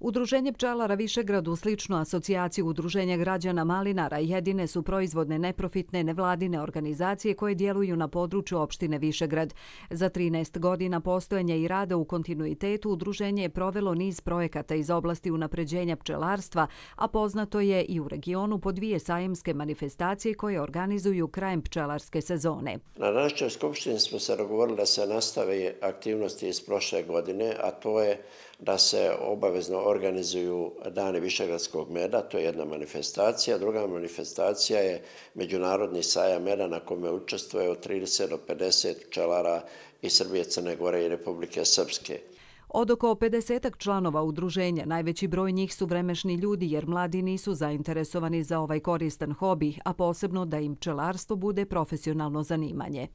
Udruženje pčelara Višegrad u asocijaciju Udruženja građana Malinara jedine su proizvodne neprofitne nevladine organizacije koje djeluju na području opštine Višegrad. Za 13 godina postojanja i rada u kontinuitetu Udruženje je provelo niz projekata iz oblasti unapređenja pčelarstva, a poznato je i u regionu po dvije sajemske manifestacije koje organizuju krajem pčelarske sezone. Na današnjoj skupštini smo se dogovorili da se nastave aktivnosti iz prošle godine, a to je da se obavezno organizuju dani Višegradskog meda, to je jedna manifestacija. Druga manifestacija je Međunarodni saja meda na kome učestvuje od 30 do 50 pčelara iz Srbije, Crne Gore i Republike Srpske. Od oko 50-ak članova udruženja, najveći broj njih su vremešni ljudi jer mladi nisu zainteresovani za ovaj koristan hobi, a posebno da im pčelarstvo bude profesionalno zanimanje.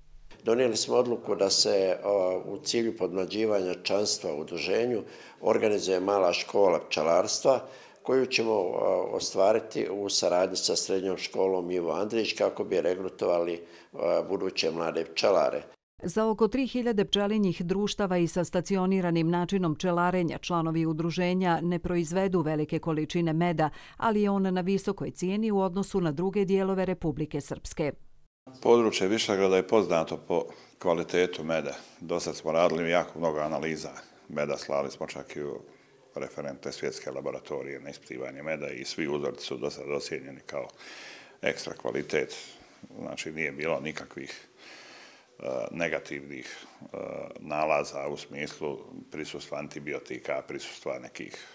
Donijeli smo odluku da se u cilju podmađivanja članstva u udruženju organizuje mala škola pčelarstva koju ćemo ostvariti u saradnji sa srednjom školom Ivo Andrić kako bi regrutovali buduće mlade pčelare. Za oko 3000 pčelinjih društava i sa stacioniranim načinom pčelarenja članovi udruženja ne proizvedu velike količine meda, ali je on na visokoj cijeni u odnosu na druge dijelove Republike Srpske. Područje Višegrada je poznato po kvalitetu meda. Do sad smo radili jako mnogo analiza meda, slali smo čak i u referente svjetske laboratorije na isprivanje meda i svi uzorci su do sad osjenjeni kao ekstra kvalitet. Znači nije bilo nikakvih e, negativnih e, nalaza u smislu prisustva antibiotika, prisustva nekih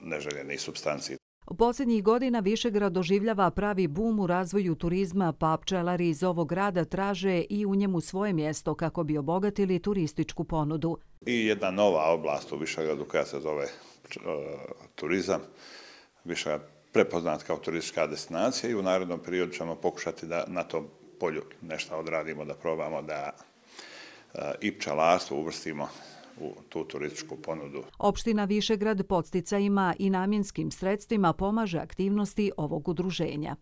neželjenih substancij. U posljednjih godina Višegrad doživljava pravi bum u razvoju turizma, pa pčelari iz ovog grada traže i u njemu svoje mjesto kako bi obogatili turističku ponudu. I jedna nova oblast u Višegradu koja se zove e, turizam. Višegrad prepoznat kao turistička destinacija i u narodnom periodu ćemo pokušati da na tom polju nešto odradimo, da probamo da e, i pčelarstvo uvrstimo u tu turističku ponudu. Opština Višegrad podsticajima i namjenskim sredstvima pomaže aktivnosti ovog udruženja.